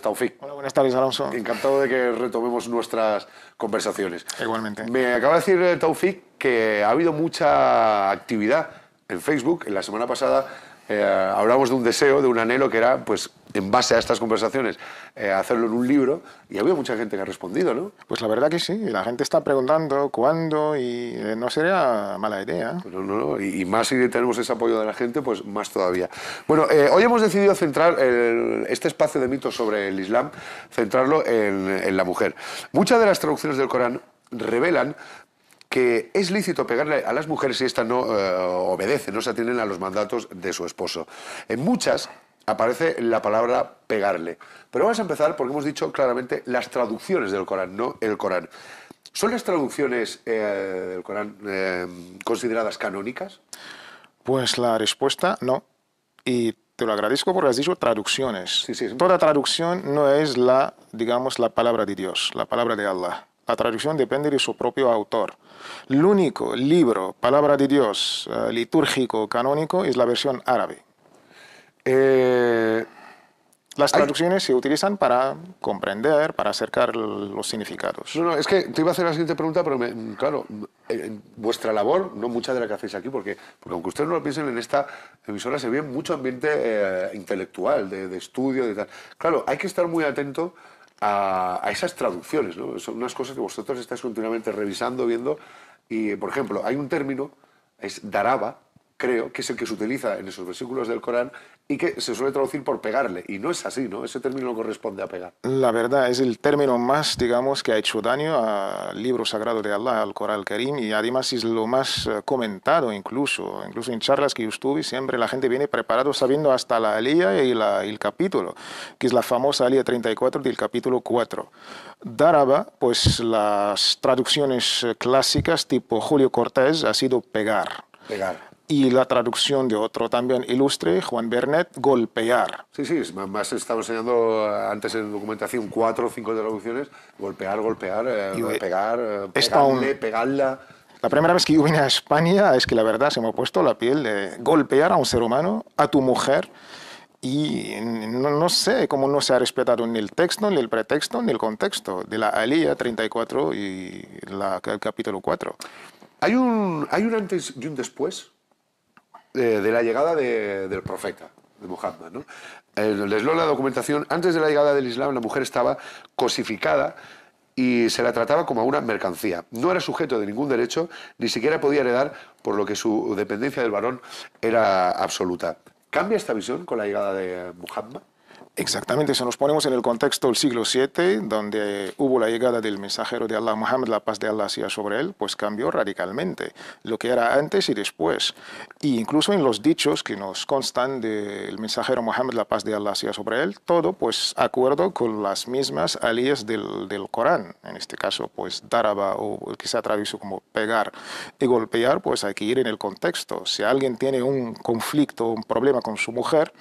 Taufik. Hola, buenas tardes, Alonso. Encantado de que retomemos nuestras conversaciones. Igualmente. Me acaba de decir eh, Taufik que ha habido mucha actividad en Facebook. En la semana pasada eh, hablamos de un deseo, de un anhelo que era pues en base a estas conversaciones, eh, hacerlo en un libro, y había mucha gente que ha respondido, ¿no? Pues la verdad que sí, la gente está preguntando cuándo, y eh, no sería mala idea. Pues no, no, y, más si tenemos ese apoyo de la gente, pues más todavía. Bueno, eh, hoy hemos decidido centrar este espacio de mitos sobre el Islam, centrarlo en, la mujer. Muchas de las traducciones del Corán revelan que es lícito pegarle a las mujeres si ésta no obedece, no se atienden a los mandatos de su esposo. En muchas, aparece la palabra pegarle. Pero vamos a empezar porque hemos dicho claramente las traducciones del Corán, no el Corán. ¿Son las traducciones eh, del Corán eh, consideradas canónicas? Pues la respuesta no. Y te lo agradezco porque has dicho traducciones. Toda traducción no es la, digamos, la palabra de Dios, la palabra de Allah. La traducción depende de su propio autor. El único libro, palabra de Dios, eh, litúrgico, canónico, es la versión árabe. Eh, las traducciones se utilizan para comprender, para acercar los significados. es que te iba a hacer la siguiente pregunta, pero claro, en vuestra labor, no mucha de la que hacéis aquí, porque, aunque ustedes no lo piensen, en esta emisora se ve mucho ambiente eh, intelectual, de, estudio, de tal. Claro, hay que estar muy atento a, esas traducciones, Son unas cosas que vosotros estáis continuamente revisando, viendo, y, por ejemplo, hay un término, es daraba, creo, que es el que se utiliza en esos versículos del Corán y que se suele traducir por pegarle. Y no es así, ¿no? Ese término no corresponde a pegar. La verdad, es el término más, digamos, que ha hecho daño al libro sagrado de Allah, al Corán Karim, y además es lo más eh, comentado incluso. Incluso en charlas que yo estuve, siempre la gente viene preparado sabiendo hasta la alía y, el capítulo, que es la famosa alía 34 del capítulo 4. Daraba, pues las traducciones eh, clásicas tipo Julio Cortés ha sido pegar. Pegar y la traducción de otro también ilustre, Juan Bernet, golpear. Sí, sí, más estaba enseñando eh, antes en documentación cuatro o cinco traducciones, golpear, golpear, eh, pegar, eh, pegarle, pegarla. La primera vez que yo vine a España es que la verdad se me ha puesto la piel de golpear a un ser humano, a tu mujer, y no, sé cómo no se ha respetado ni el texto, ni el pretexto, ni el contexto de la Alía 34 y la, el capítulo 4. Hay un, hay un antes y un después eh, de la llegada del profeta, de Muhammad. ¿no? Les doy la documentación. Antes de la llegada del Islam, la mujer estaba cosificada y se la trataba como una mercancía. No era sujeto de ningún derecho, ni siquiera podía heredar, por lo que su dependencia del varón era absoluta. ¿Cambia esta visión con la llegada de Muhammad? Exactamente, si nos ponemos en el contexto del siglo VII, donde hubo la llegada del mensajero de Allah, Muhammad, la paz de Allah sea sobre él, pues cambió radicalmente lo que era antes y después. Y e incluso en los dichos que nos constan del mensajero Muhammad, la paz de Allah sea sobre él, todo pues acuerdo con las mismas alías del, del Corán. En este caso, pues daraba o el que se como pegar y golpear, pues hay que ir en el contexto. Si alguien tiene un conflicto, un problema con su mujer,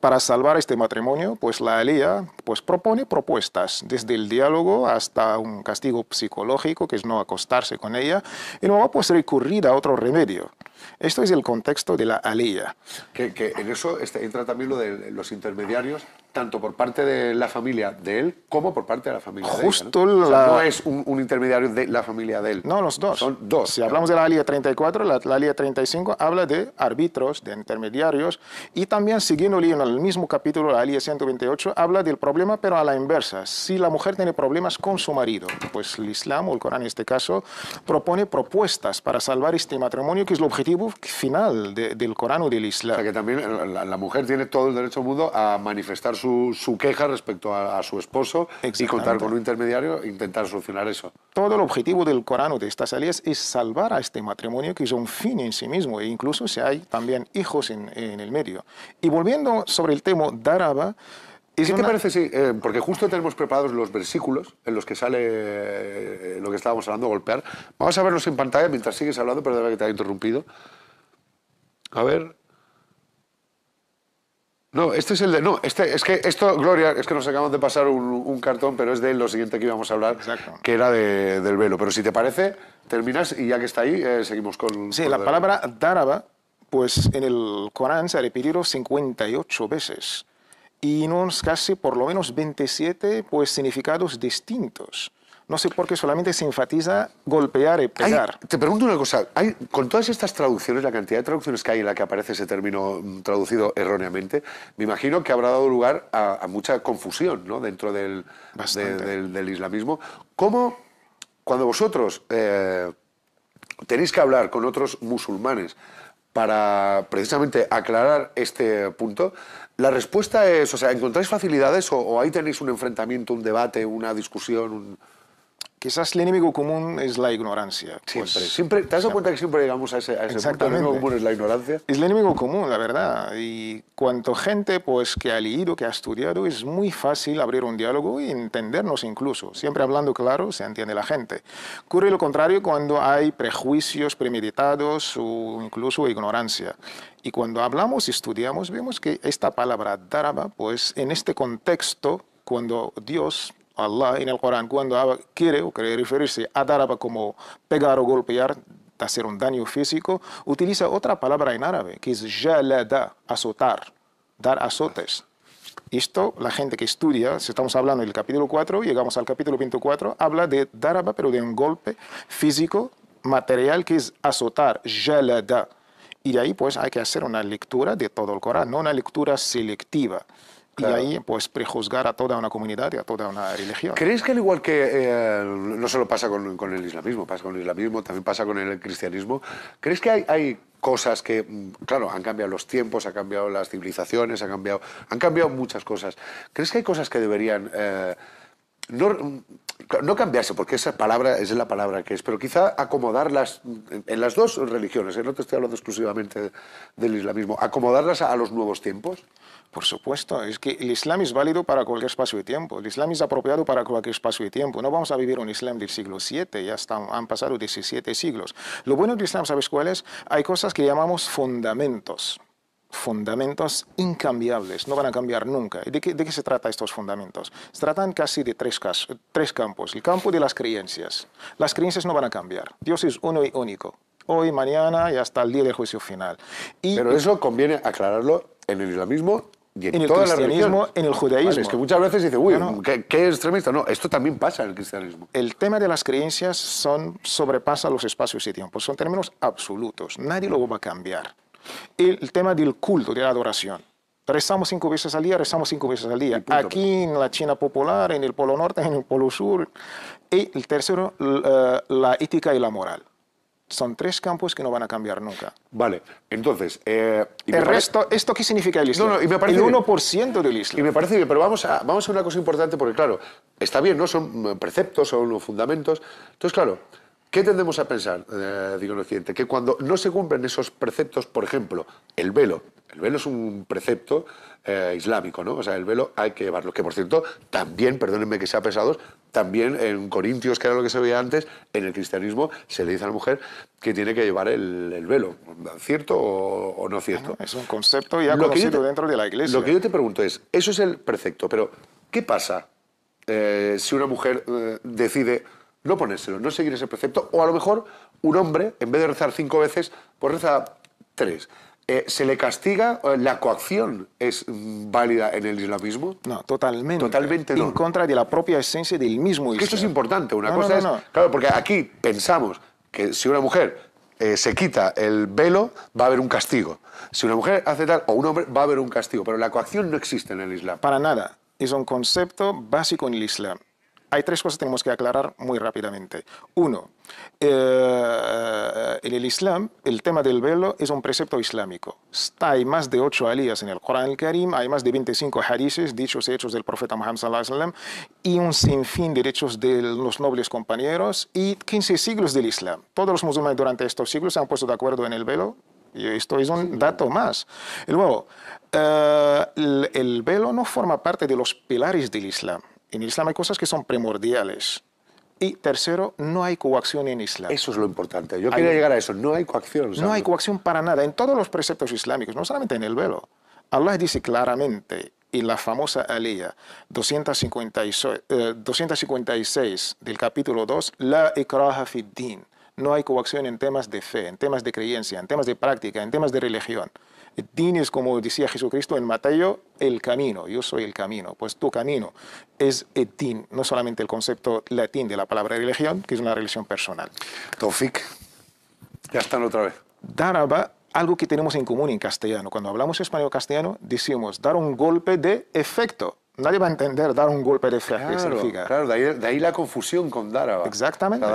para salvar este matrimonio, pues la Alía pues, propone propuestas, desde el diálogo hasta un castigo psicológico, que es no acostarse con ella, y luego pues recurrir a otro remedio. Esto es el contexto de la Alía. Que, que en eso entra también lo de los intermediarios tanto por parte de la familia de él como por parte de la familia de ella. ¿no? no es un, intermediario de la familia de él. No, los dos. Son dos. Si hablamos de la alia 34, la, la 35 habla de árbitros, de intermediarios, y también siguiendo en el mismo capítulo, la Alía 128 habla del problema, pero a la inversa. Si la mujer tiene problemas con su marido, pues el Islam o el Corán en este caso propone propuestas para salvar este matrimonio, que es el objetivo final del Corán o del Islam. O sea que también la, mujer tiene todo el derecho mudo a manifestar su, queja respecto a, su esposo y contar con un intermediario e intentar solucionar eso. Todo el objetivo del Corán de estas leyes es salvar a este matrimonio, que es un fin en sí mismo, e incluso si hay también hijos en, el medio. Y volviendo sobre el tema Daraba, ¿Y qué te parece si, eh, porque justo tenemos preparados los versículos en los que sale eh, lo que estábamos hablando, golpear. Vamos a verlos en pantalla mientras sigues hablando, perdona que te haya interrumpido. A ver, no, este es el de... No, este, es que esto, Gloria, es que nos acabamos de pasar un, cartón, pero es de lo siguiente que íbamos a hablar, que era de, del velo. Pero si te parece, terminas y ya que está ahí, eh, seguimos con... Sí, la palabra daraba, pues en el Corán se ha repetido 58 veces y unos casi por lo menos 27 pues, significados distintos no sé por qué solamente se enfatiza golpear y pegar. te pregunto una cosa, con todas estas traducciones, la cantidad de traducciones que hay en la que aparece ese término mm, traducido erróneamente, me imagino que habrá dado lugar a, mucha confusión ¿no? dentro del, islamismo. ¿Cómo, cuando vosotros eh, tenéis que hablar con otros musulmanes, para precisamente aclarar este punto. La respuesta es, o sea, ¿encontráis facilidades o, ahí tenéis un enfrentamiento, un debate, una discusión? quizás el enemigo común es la ignorancia. Pues. Siempre, ¿Te has cuenta que siempre llegamos a ese, a ese El enemigo común es la ignorancia. Es el enemigo común, la verdad. Y cuanto gente pues, que ha leído, que ha estudiado, es muy fácil abrir un diálogo y entendernos incluso. Siempre hablando claro se entiende la gente. Ocurre lo contrario cuando hay prejuicios premeditados o incluso ignorancia. Y cuando hablamos y estudiamos, vemos que esta palabra daraba, pues en este contexto, cuando Dios Allah en el Corán cuando quiere o quiere referirse a daraba como pegar o golpear, hacer un daño físico, utiliza otra palabra en árabe que es jalada, azotar, dar azotes. Esto, la gente que estudia, si estamos hablando del capítulo 4, llegamos al capítulo 24, habla de daraba, pero de un golpe físico, material, que es azotar, jalada. Y de ahí pues hay que hacer una lectura de todo el Corán, no una lectura selectiva. Y ahí, pues, prejuzgar a toda una comunidad y a toda una religión. ¿Crees que al igual que eh, no solo pasa con, el islamismo, pasa con el islamismo, también pasa con el cristianismo, ¿crees que hay, hay cosas que, mm, claro, han cambiado los tiempos, han cambiado las civilizaciones, han cambiado, han cambiado muchas cosas? ¿Crees que hay cosas que deberían... Eh, no, no cambiarse, porque esa palabra es la palabra que es, pero quizá acomodarlas en las dos religiones, ¿eh? no te estoy hablando exclusivamente del islamismo, acomodarlas a los nuevos tiempos. Por supuesto, es que el Islam es válido para cualquier espacio de tiempo, el Islam es apropiado para cualquier espacio de tiempo. No vamos a vivir un Islam del siglo VII, ya han pasado 17 siglos. Lo bueno del Islam, ¿sabes cuál es? Hay cosas que llamamos fundamentos fundamentos incambiables, no van a cambiar nunca. ¿De qué, se trata estos fundamentos? Se tratan casi de tres, campos. El campo de las creencias. Las creencias no van a cambiar. Dios es uno y único. Hoy, mañana y hasta el día del juicio final. Y Pero eso conviene aclararlo en el islamismo y en, en el cristianismo, en el judaísmo. es que muchas veces dice, uy, ¿qué, extremista? No, esto también pasa en el cristianismo. El tema de las creencias son, sobrepasa los espacios y tiempos, son términos absolutos, nadie lo va a cambiar el tema del culto, de la adoración. Rezamos cinco veces al día, rezamos cinco veces al día. Aquí pues. en la China popular, en el Polo Norte, en el Polo Sur. Y el tercero, eh, la, ética y la moral. Son tres campos que no van a cambiar nunca. Vale, entonces... Eh, el resto, ¿esto qué significa el Islam? me parece el 1% del Islam. Y me parece bien, pero vamos a, vamos a una cosa importante, porque claro, está bien, ¿no? Son mm, preceptos, son fundamentos. Entonces, claro, ¿Qué tendemos a pensar, eh, digo lo siguiente? Que cuando no se cumplen esos preceptos, por ejemplo, el velo. El velo es un precepto eh, islámico, ¿no? O sea, el velo hay que llevarlo. Que, por cierto, también, perdónenme que sea pesado, también en Corintios, que era lo que se veía antes, en el cristianismo se le dice a la mujer que tiene que llevar el, velo. ¿Cierto o, no cierto? es un concepto ya conocido dentro de la iglesia. Lo que yo te pregunto es, eso es el precepto, pero ¿qué pasa eh, si una mujer decide no ponérselo, no seguir ese precepto. O a lo mejor un hombre, en vez de rezar cinco veces, pues reza tres. Eh, ¿Se le castiga? Eh, ¿La coacción es válida en el islamismo? No, totalmente. Totalmente no. En contra de la propia esencia del mismo Islam. esto es importante. Una cosa es... Claro, porque aquí pensamos que si una mujer eh, se quita el velo, va a haber un castigo. Si una mujer hace tal, o un hombre, va a haber un castigo. Pero la coacción no existe en el Islam. Para nada. Es un concepto básico en el Islam. Hay tres cosas que tenemos que aclarar muy rápidamente. Uno, en eh, el Islam, el tema del velo es un precepto islámico. Hay más de ocho alías en el Corán el Karim, hay más de 25 hadices, dichos y hechos del profeta Muhammad y un sinfín de derechos de los nobles compañeros y 15 siglos del Islam. Todos los musulmanes durante estos siglos se han puesto de acuerdo en el velo y esto es un dato más. luego, eh, el velo no forma parte de los pilares del Islam. En Islam hay cosas que son primordiales. Y tercero, no hay coacción en Islam. Eso es lo importante. Yo quiero quería llegar a eso. No hay coacción. No hay coacción para nada. En todos los preceptos islámicos, no solamente en el velo. Allah dice claramente, en la famosa Aliyah 256, 256 eh, del capítulo 2, La ikraha fid no hay coacción en temas de fe, en temas de creencia, en temas de práctica, en temas de religión. es como decía Jesucristo en Mateo, el camino. Yo soy el camino. Pues tu camino es etín, no solamente el concepto latín de la palabra religión, que es una religión personal. Tofik, ya están otra vez. Daraba, algo que tenemos en común en castellano. Cuando hablamos español-castellano, decimos dar un golpe de efecto. Nadie va a entender dar un golpe de efecto. claro, significa. Claro, de ahí, la confusión con Daraba. Exactamente.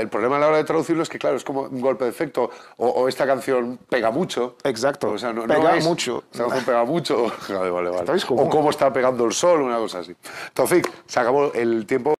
el problema a la hora de traducirlo es que, claro, es como un golpe de efecto. O, esta canción pega mucho. Exacto. O sea, no, pega mucho. O canción pega mucho. O cómo está pegando el sol, una cosa así. entonces se acabó el tiempo.